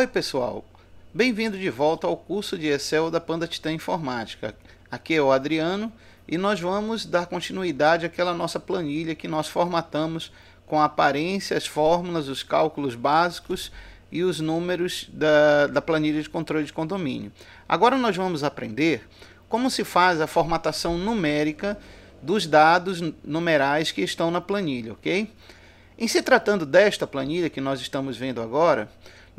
Oi, pessoal! Bem-vindo de volta ao curso de Excel da Panda Titã Informática. Aqui é o Adriano e nós vamos dar continuidade àquela nossa planilha que nós formatamos com a aparência, as fórmulas, os cálculos básicos e os números da, da planilha de controle de condomínio. Agora nós vamos aprender como se faz a formatação numérica dos dados numerais que estão na planilha, ok? Em se tratando desta planilha que nós estamos vendo agora,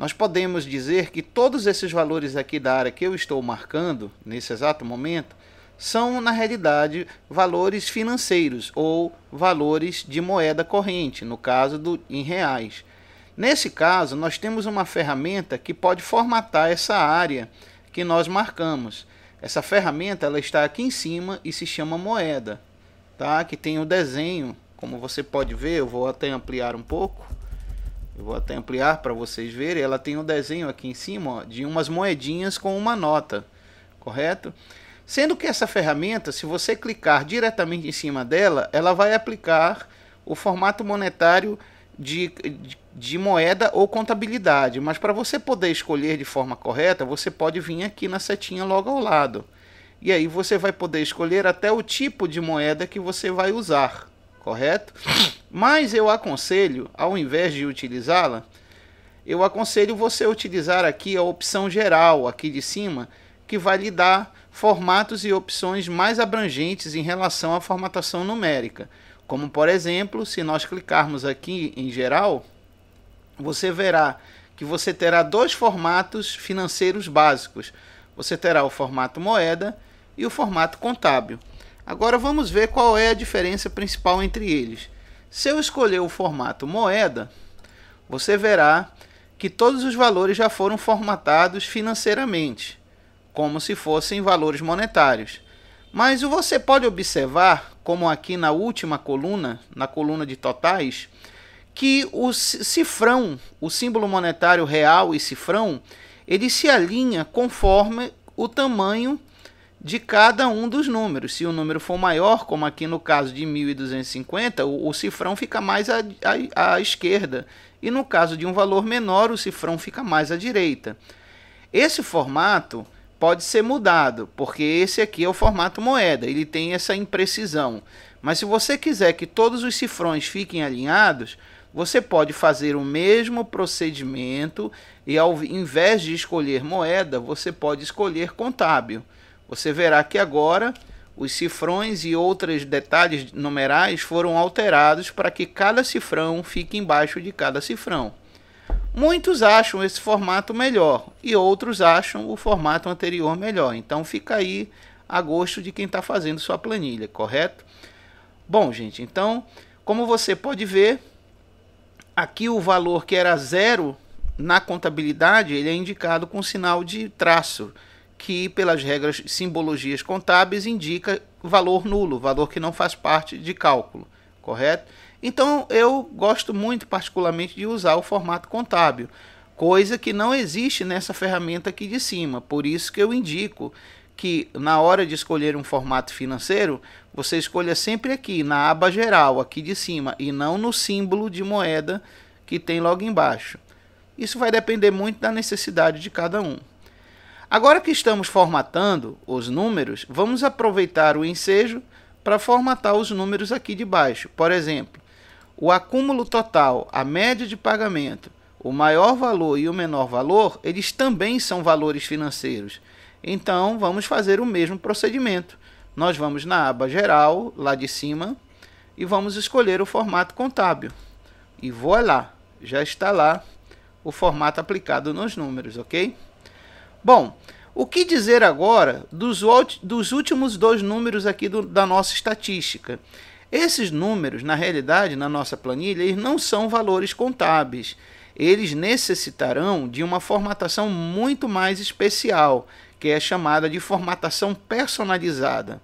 nós podemos dizer que todos esses valores aqui da área que eu estou marcando nesse exato momento são, na realidade, valores financeiros ou valores de moeda corrente, no caso do, em reais. Nesse caso, nós temos uma ferramenta que pode formatar essa área que nós marcamos. Essa ferramenta ela está aqui em cima e se chama moeda, tá? que tem o desenho, como você pode ver, eu vou até ampliar um pouco eu vou até ampliar para vocês verem. Ela tem um desenho aqui em cima ó, de umas moedinhas com uma nota, correto? Sendo que essa ferramenta, se você clicar diretamente em cima dela, ela vai aplicar o formato monetário de, de, de moeda ou contabilidade. Mas para você poder escolher de forma correta, você pode vir aqui na setinha logo ao lado. E aí você vai poder escolher até o tipo de moeda que você vai usar, correto? Mas eu aconselho, ao invés de utilizá-la, eu aconselho você utilizar aqui a opção geral, aqui de cima, que vai lhe dar formatos e opções mais abrangentes em relação à formatação numérica. Como, por exemplo, se nós clicarmos aqui em geral, você verá que você terá dois formatos financeiros básicos. Você terá o formato moeda e o formato contábil. Agora vamos ver qual é a diferença principal entre eles. Se eu escolher o formato moeda, você verá que todos os valores já foram formatados financeiramente, como se fossem valores monetários. Mas você pode observar, como aqui na última coluna, na coluna de totais, que o cifrão, o símbolo monetário real e cifrão, ele se alinha conforme o tamanho de cada um dos números. Se o número for maior, como aqui no caso de 1250, o, o cifrão fica mais à, à, à esquerda. E no caso de um valor menor, o cifrão fica mais à direita. Esse formato pode ser mudado, porque esse aqui é o formato moeda, ele tem essa imprecisão. Mas se você quiser que todos os cifrões fiquem alinhados, você pode fazer o mesmo procedimento e ao invés de escolher moeda, você pode escolher contábil. Você verá que agora os cifrões e outros detalhes numerais foram alterados para que cada cifrão fique embaixo de cada cifrão. Muitos acham esse formato melhor e outros acham o formato anterior melhor. Então fica aí a gosto de quem está fazendo sua planilha, correto? Bom, gente, então, como você pode ver, aqui o valor que era zero na contabilidade, ele é indicado com sinal de traço que, pelas regras simbologias contábeis, indica valor nulo, valor que não faz parte de cálculo, correto? Então eu gosto muito, particularmente, de usar o formato contábil, coisa que não existe nessa ferramenta aqui de cima, por isso que eu indico que na hora de escolher um formato financeiro, você escolha sempre aqui na aba geral, aqui de cima, e não no símbolo de moeda que tem logo embaixo. Isso vai depender muito da necessidade de cada um. Agora que estamos formatando os números, vamos aproveitar o ensejo para formatar os números aqui de baixo. Por exemplo, o acúmulo total, a média de pagamento, o maior valor e o menor valor, eles também são valores financeiros. Então, vamos fazer o mesmo procedimento. Nós vamos na aba Geral, lá de cima, e vamos escolher o formato contábil. E voilà, já está lá o formato aplicado nos números, ok? Bom, o que dizer agora dos, dos últimos dois números aqui do, da nossa estatística? Esses números, na realidade, na nossa planilha, eles não são valores contábeis. Eles necessitarão de uma formatação muito mais especial, que é chamada de formatação personalizada.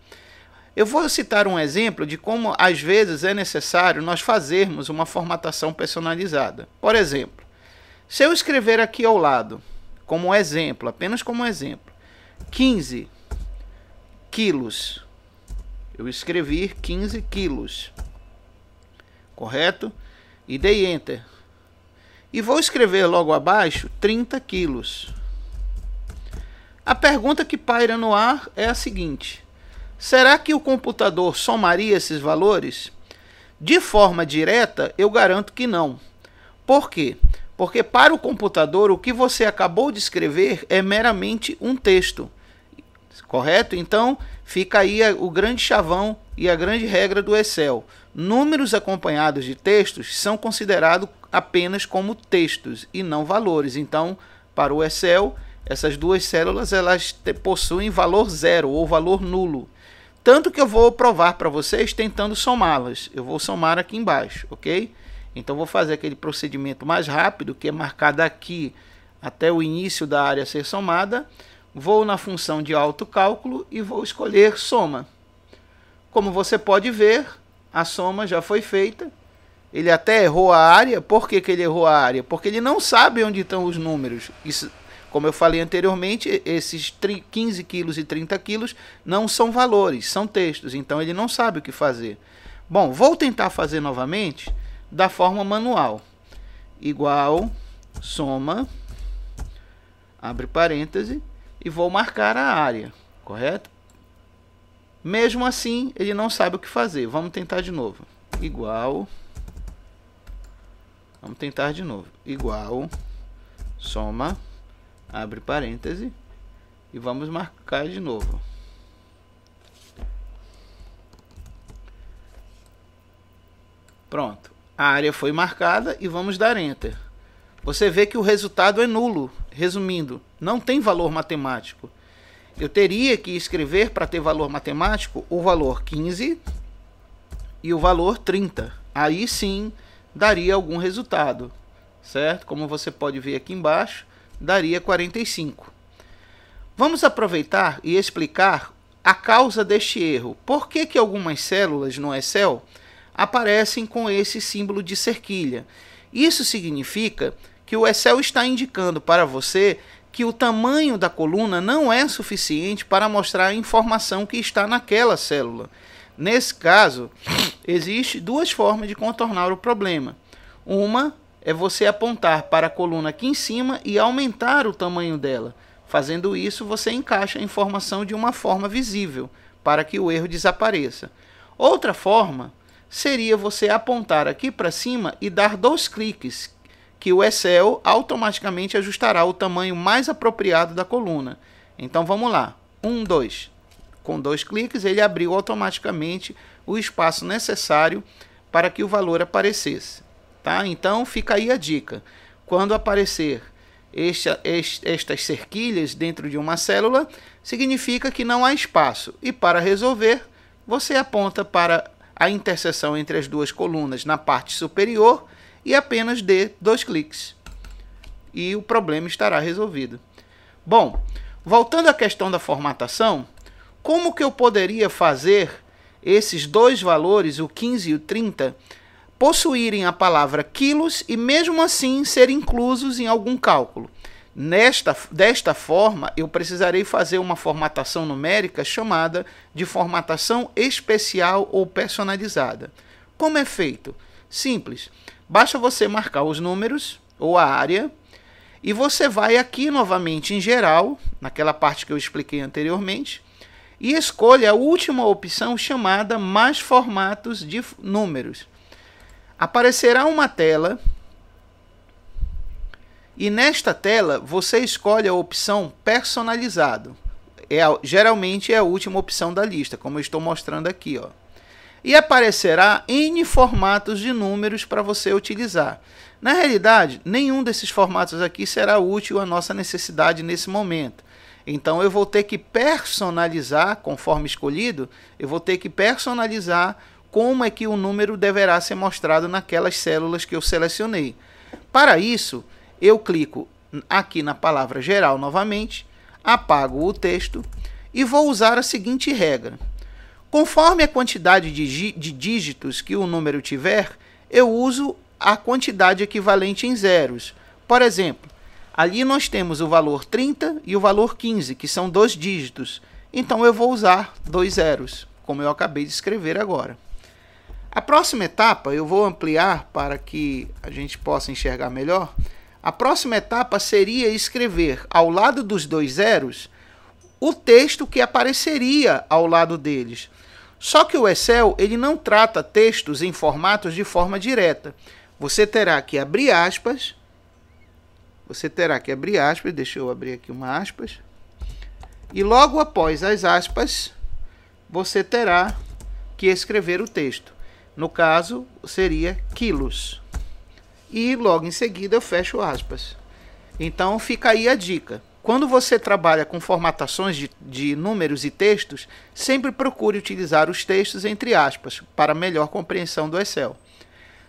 Eu vou citar um exemplo de como às vezes é necessário nós fazermos uma formatação personalizada. Por exemplo, se eu escrever aqui ao lado como exemplo, apenas como exemplo, 15 quilos. Eu escrevi 15 quilos, correto? E dei Enter. E vou escrever logo abaixo 30 quilos. A pergunta que paira no ar é a seguinte: será que o computador somaria esses valores? De forma direta, eu garanto que não. Por quê? Porque para o computador, o que você acabou de escrever é meramente um texto. Correto? Então, fica aí o grande chavão e a grande regra do Excel. Números acompanhados de textos são considerados apenas como textos e não valores. Então, para o Excel, essas duas células elas possuem valor zero ou valor nulo. Tanto que eu vou provar para vocês tentando somá-las. Eu vou somar aqui embaixo, ok? Então vou fazer aquele procedimento mais rápido, que é marcar daqui até o início da área ser somada, vou na função de autocálculo e vou escolher soma. Como você pode ver, a soma já foi feita. Ele até errou a área. Por que, que ele errou a área? Porque ele não sabe onde estão os números. Isso, como eu falei anteriormente, esses 15 quilos e 30 quilos não são valores, são textos. Então ele não sabe o que fazer. Bom, vou tentar fazer novamente da forma manual. Igual, soma, abre parêntese, e vou marcar a área, correto? Mesmo assim, ele não sabe o que fazer. Vamos tentar de novo. Igual. Vamos tentar de novo. Igual, soma, abre parêntese, e vamos marcar de novo. Pronto. A área foi marcada e vamos dar enter. Você vê que o resultado é nulo. Resumindo, não tem valor matemático. Eu teria que escrever para ter valor matemático o valor 15 e o valor 30. Aí sim daria algum resultado, certo? Como você pode ver aqui embaixo, daria 45. Vamos aproveitar e explicar a causa deste erro. Por que, que algumas células no Excel aparecem com esse símbolo de cerquilha. Isso significa que o Excel está indicando para você que o tamanho da coluna não é suficiente para mostrar a informação que está naquela célula. Nesse caso, existe duas formas de contornar o problema. Uma é você apontar para a coluna aqui em cima e aumentar o tamanho dela. Fazendo isso, você encaixa a informação de uma forma visível, para que o erro desapareça. Outra forma seria você apontar aqui para cima e dar dois cliques, que o Excel automaticamente ajustará o tamanho mais apropriado da coluna. Então vamos lá, 1, 2. Com dois cliques ele abriu automaticamente o espaço necessário para que o valor aparecesse. Tá? Então fica aí a dica. Quando aparecer esta, estas cerquilhas dentro de uma célula, significa que não há espaço. E para resolver, você aponta para a interseção entre as duas colunas na parte superior e apenas dê dois cliques. E o problema estará resolvido. Bom, voltando à questão da formatação, como que eu poderia fazer esses dois valores, o 15 e o 30, possuírem a palavra quilos e mesmo assim serem inclusos em algum cálculo? Nesta, desta forma, eu precisarei fazer uma formatação numérica chamada de formatação especial ou personalizada. Como é feito? Simples. Basta você marcar os números ou a área e você vai aqui novamente em geral, naquela parte que eu expliquei anteriormente, e escolha a última opção chamada mais formatos de números. Aparecerá uma tela e nesta tela você escolhe a opção personalizado. É geralmente é a última opção da lista, como eu estou mostrando aqui. Ó. E aparecerá N formatos de números para você utilizar. Na realidade, nenhum desses formatos aqui será útil à nossa necessidade nesse momento. Então eu vou ter que personalizar, conforme escolhido, eu vou ter que personalizar como é que o número deverá ser mostrado naquelas células que eu selecionei. Para isso, eu clico aqui na palavra geral novamente, apago o texto e vou usar a seguinte regra. Conforme a quantidade de, de dígitos que o número tiver, eu uso a quantidade equivalente em zeros. Por exemplo, ali nós temos o valor 30 e o valor 15, que são dois dígitos. Então eu vou usar dois zeros, como eu acabei de escrever agora. A próxima etapa eu vou ampliar para que a gente possa enxergar melhor. A próxima etapa seria escrever ao lado dos dois zeros o texto que apareceria ao lado deles. Só que o Excel ele não trata textos em formatos de forma direta. Você terá que abrir aspas. Você terá que abrir aspas. Deixa eu abrir aqui uma aspas. E logo após as aspas, você terá que escrever o texto. No caso, seria quilos e logo em seguida eu fecho aspas. Então fica aí a dica. Quando você trabalha com formatações de, de, números e textos, sempre procure utilizar os textos entre aspas para melhor compreensão do Excel.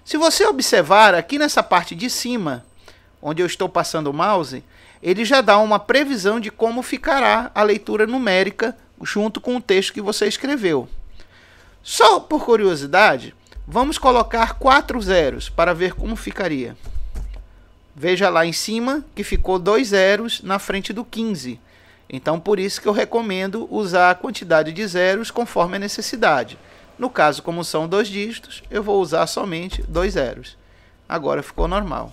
Se você observar aqui nessa parte de cima, onde eu estou passando o mouse, ele já dá uma previsão de como ficará a leitura numérica junto com o texto que você escreveu. Só por curiosidade, Vamos colocar quatro zeros para ver como ficaria. Veja lá em cima que ficou dois zeros na frente do 15. Então, por isso que eu recomendo usar a quantidade de zeros conforme a necessidade. No caso, como são dois dígitos, eu vou usar somente dois zeros. Agora ficou normal.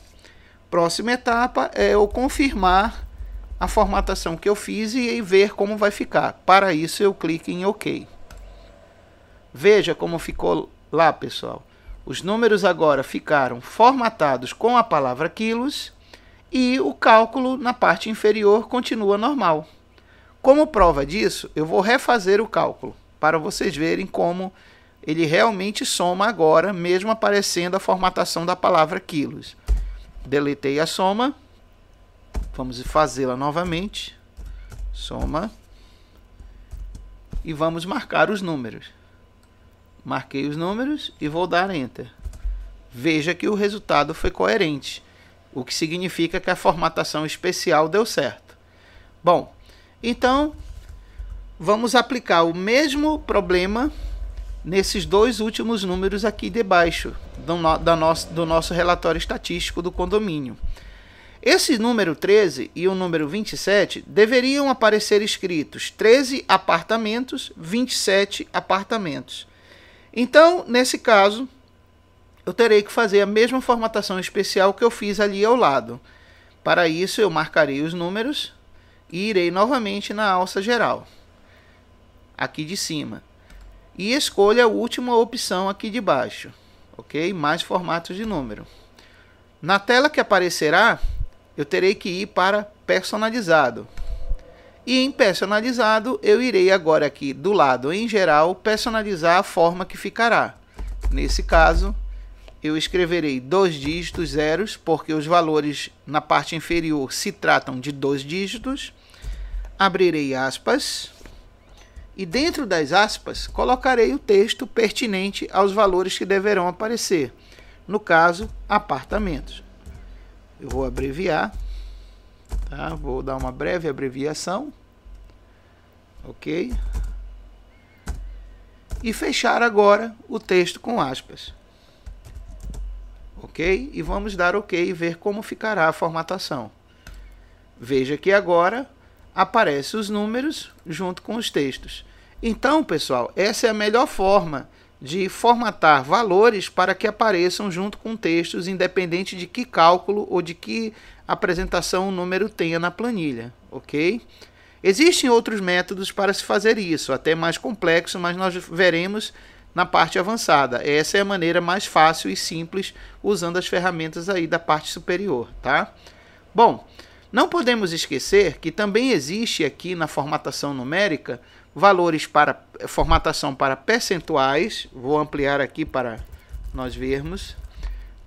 Próxima etapa é eu confirmar a formatação que eu fiz e ver como vai ficar. Para isso, eu clico em OK. Veja como ficou lá, pessoal. Os números agora ficaram formatados com a palavra quilos e o cálculo na parte inferior continua normal. Como prova disso, eu vou refazer o cálculo para vocês verem como ele realmente soma agora, mesmo aparecendo a formatação da palavra quilos. Deletei a soma. Vamos fazê-la novamente. Soma. E vamos marcar os números. Marquei os números e vou dar Enter. Veja que o resultado foi coerente, o que significa que a formatação especial deu certo. Bom, então vamos aplicar o mesmo problema nesses dois últimos números aqui debaixo do, no, da nosso, do nosso relatório estatístico do condomínio. Esse número 13 e o número 27 deveriam aparecer escritos 13 apartamentos, 27 apartamentos. Então, nesse caso, eu terei que fazer a mesma formatação especial que eu fiz ali ao lado. Para isso, eu marcarei os números e irei novamente na alça geral, aqui de cima. E escolha a última opção aqui de baixo, ok? Mais formatos de número. Na tela que aparecerá, eu terei que ir para personalizado. E em personalizado, eu irei agora aqui do lado em geral personalizar a forma que ficará. Nesse caso, eu escreverei dois dígitos zeros, porque os valores na parte inferior se tratam de dois dígitos. Abrirei aspas e dentro das aspas colocarei o texto pertinente aos valores que deverão aparecer. No caso, apartamentos. Eu vou abreviar Tá? Vou dar uma breve abreviação. Ok? E fechar agora o texto com aspas. Ok? E vamos dar ok e ver como ficará a formatação. Veja que agora aparecem os números junto com os textos. Então, pessoal, essa é a melhor forma de formatar valores para que apareçam junto com textos, independente de que cálculo ou de que apresentação o número tenha na planilha, ok? Existem outros métodos para se fazer isso, até mais complexo, mas nós veremos na parte avançada. Essa é a maneira mais fácil e simples usando as ferramentas aí da parte superior, tá? Bom, não podemos esquecer que também existe aqui na formatação numérica valores para formatação para percentuais, vou ampliar aqui para nós vermos.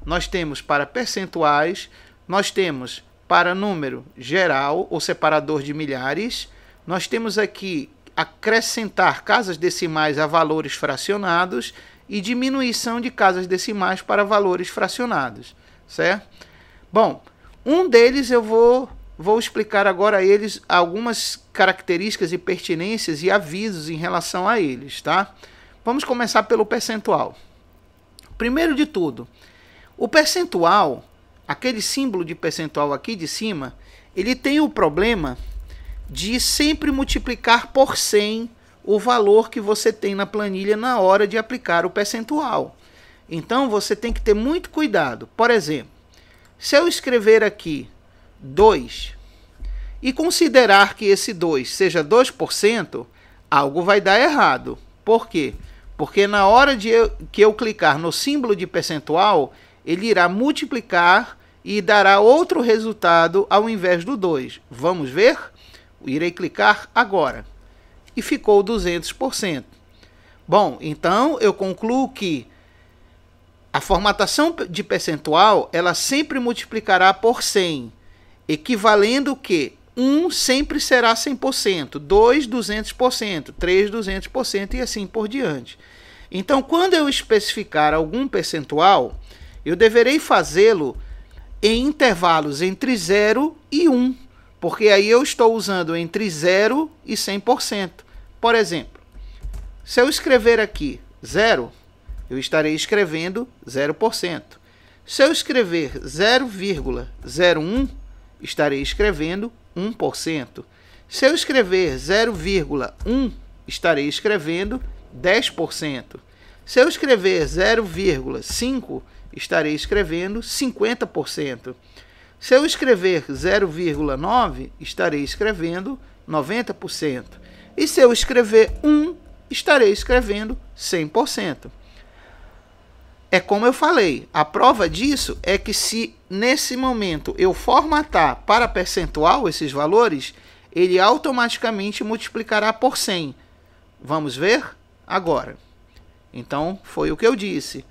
Nós temos para percentuais, nós temos para número geral ou separador de milhares, nós temos aqui acrescentar casas decimais a valores fracionados e diminuição de casas decimais para valores fracionados, certo? Bom, um deles eu vou vou explicar agora a eles algumas características e pertinências e avisos em relação a eles, tá? Vamos começar pelo percentual. Primeiro de tudo, o percentual, aquele símbolo de percentual aqui de cima, ele tem o problema de sempre multiplicar por 100 o valor que você tem na planilha na hora de aplicar o percentual. Então você tem que ter muito cuidado. Por exemplo, se eu escrever aqui 2 e considerar que esse 2 seja 2%, algo vai dar errado. Por quê? Porque na hora de eu, que eu clicar no símbolo de percentual, ele irá multiplicar e dará outro resultado ao invés do 2. Vamos ver? Irei clicar agora. E ficou 200%. Bom, então eu concluo que a formatação de percentual, ela sempre multiplicará por 100 equivalendo que 1 sempre será 100%, 2 200%, 3 200% e assim por diante. Então, quando eu especificar algum percentual, eu deverei fazê-lo em intervalos entre 0 e 1, porque aí eu estou usando entre 0 e 100%. Por exemplo, se eu escrever aqui 0, eu estarei escrevendo 0%. Se eu escrever 0,01, estarei escrevendo 1%. Se eu escrever 0,1, estarei escrevendo 10%. Se eu escrever 0,5, estarei escrevendo 50%. Se eu escrever 0,9, estarei escrevendo 90%. E se eu escrever 1, estarei escrevendo 100%. É como eu falei, a prova disso é que se nesse momento eu formatar para percentual esses valores, ele automaticamente multiplicará por 100. Vamos ver agora. Então, foi o que eu disse.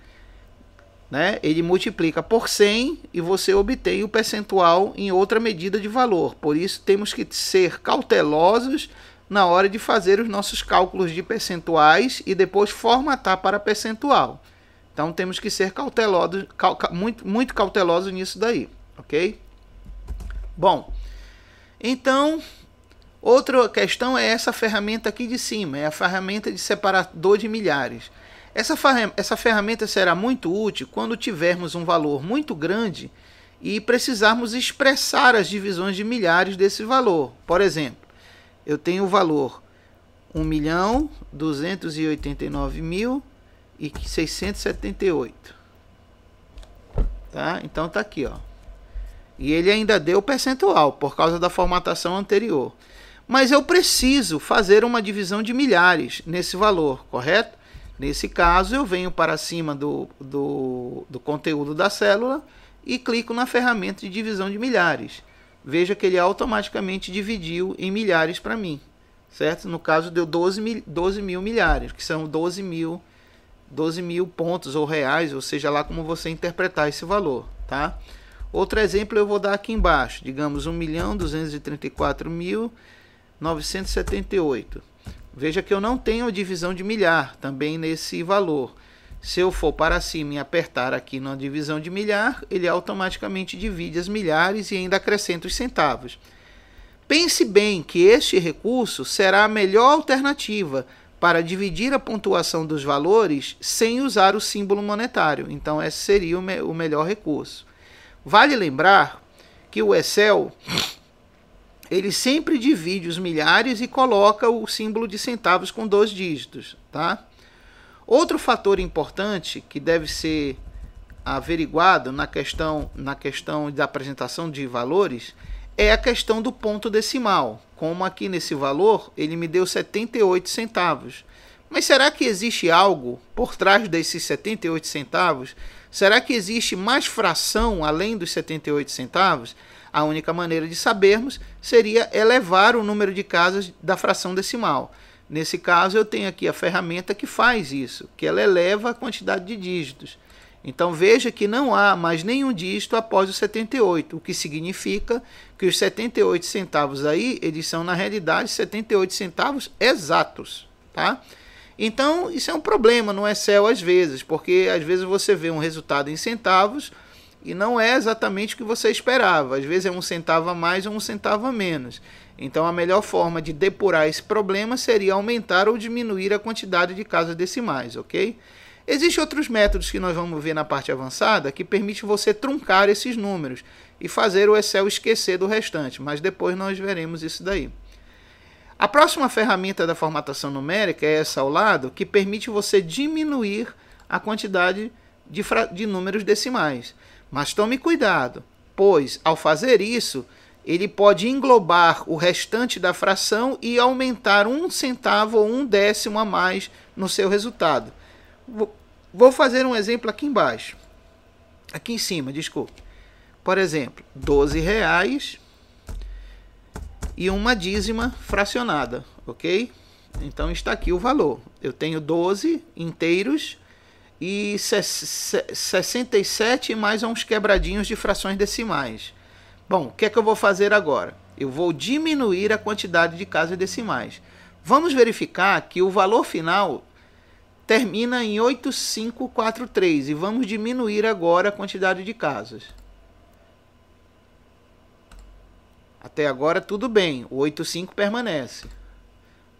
Né? Ele multiplica por 100 e você obtém o percentual em outra medida de valor. Por isso, temos que ser cautelosos na hora de fazer os nossos cálculos de percentuais e depois formatar para percentual. Então temos que ser cautelosos, cal, muito, muito cautelosos nisso daí, ok? Bom, então outra questão é essa ferramenta aqui de cima, é a ferramenta de separador de milhares. Essa, essa ferramenta será muito útil quando tivermos um valor muito grande e precisarmos expressar as divisões de milhares desse valor. Por exemplo, eu tenho o valor 1 milhão 289 mil e 678. Tá? Então tá aqui, ó. E ele ainda deu percentual por causa da formatação anterior. Mas eu preciso fazer uma divisão de milhares nesse valor, correto? Nesse caso, eu venho para cima do, do, do conteúdo da célula e clico na ferramenta de divisão de milhares. Veja que ele automaticamente dividiu em milhares para mim, certo? No caso, deu 12 mil, 12 mil milhares, que são 12 mil milhares 12 mil pontos ou reais, ou seja lá como você interpretar esse valor, tá? Outro exemplo eu vou dar aqui embaixo, digamos 1 milhão 234 mil 978. Veja que eu não tenho divisão de milhar também nesse valor. Se eu for para cima e apertar aqui na divisão de milhar, ele automaticamente divide as milhares e ainda acrescenta os centavos. Pense bem que este recurso será a melhor alternativa para dividir a pontuação dos valores sem usar o símbolo monetário. Então, esse seria o, me o melhor recurso. Vale lembrar que o Excel ele sempre divide os milhares e coloca o símbolo de centavos com dois dígitos, tá? Outro fator importante que deve ser averiguado na questão na questão da apresentação de valores é a questão do ponto decimal. Como aqui nesse valor, ele me deu 78 centavos. Mas será que existe algo por trás desses 78 centavos? Será que existe mais fração além dos 78 centavos? A única maneira de sabermos seria elevar o número de casas da fração decimal. Nesse caso, eu tenho aqui a ferramenta que faz isso, que ela eleva a quantidade de dígitos. Então veja que não há mais nenhum dígito após os 78, o que significa que os 78 centavos aí, eles são na realidade 78 centavos exatos, tá? Então, isso é um problema no Excel é às vezes, porque às vezes você vê um resultado em centavos e não é exatamente o que você esperava. Às vezes é um centavo a mais ou um centavo a menos. Então, a melhor forma de depurar esse problema seria aumentar ou diminuir a quantidade de casas decimais, ok? Existem outros métodos que nós vamos ver na parte avançada que permite você truncar esses números e fazer o Excel esquecer do restante, mas depois nós veremos isso daí. A próxima ferramenta da formatação numérica é essa ao lado, que permite você diminuir a quantidade de, de números decimais. Mas tome cuidado, pois ao fazer isso, ele pode englobar o restante da fração e aumentar um centavo ou um décimo a mais no seu resultado. Vou fazer um exemplo aqui embaixo. Aqui em cima, desculpe. Por exemplo, 12 reais e uma dízima fracionada, ok? Então está aqui o valor. Eu tenho 12 inteiros e 67 mais uns quebradinhos de frações decimais. Bom, o que é que eu vou fazer agora? Eu vou diminuir a quantidade de casas decimais. Vamos verificar que o valor final termina em 8543 e vamos diminuir agora a quantidade de casas. Até agora tudo bem, o 85 permanece.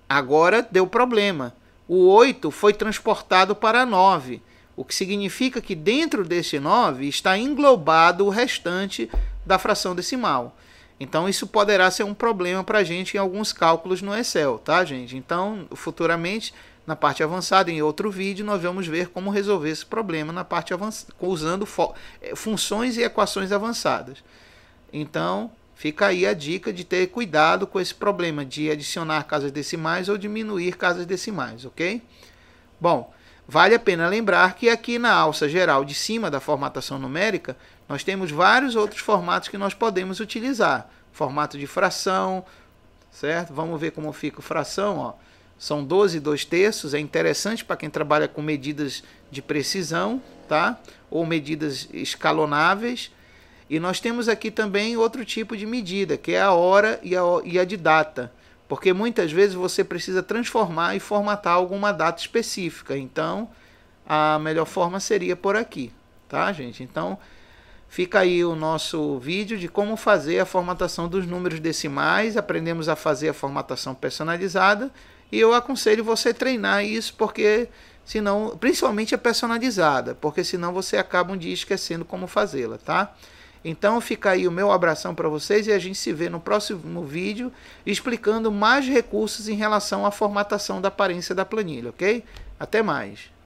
Agora deu problema. O 8 foi transportado para 9, o que significa que dentro desse 9 está englobado o restante da fração decimal. Então isso poderá ser um problema para a gente em alguns cálculos no Excel, tá, gente? Então, futuramente na parte avançada, em outro vídeo, nós vamos ver como resolver esse problema na parte avançada, usando eh, funções e equações avançadas. Então, fica aí a dica de ter cuidado com esse problema de adicionar casas decimais ou diminuir casas decimais, ok? Bom, vale a pena lembrar que aqui na alça geral de cima da formatação numérica, nós temos vários outros formatos que nós podemos utilizar. Formato de fração, certo? Vamos ver como fica o fração, ó. São 12 2 terços, é interessante para quem trabalha com medidas de precisão, tá? Ou medidas escalonáveis. E nós temos aqui também outro tipo de medida, que é a hora e a, e a de data. Porque muitas vezes você precisa transformar e formatar alguma data específica. Então, a melhor forma seria por aqui, tá, gente? Então, fica aí o nosso vídeo de como fazer a formatação dos números decimais. Aprendemos a fazer a formatação personalizada. E eu aconselho você treinar isso, porque senão, principalmente a é personalizada, porque senão você acaba um dia esquecendo como fazê-la, tá? Então fica aí o meu abração para vocês e a gente se vê no próximo vídeo explicando mais recursos em relação à formatação da aparência da planilha, ok? Até mais!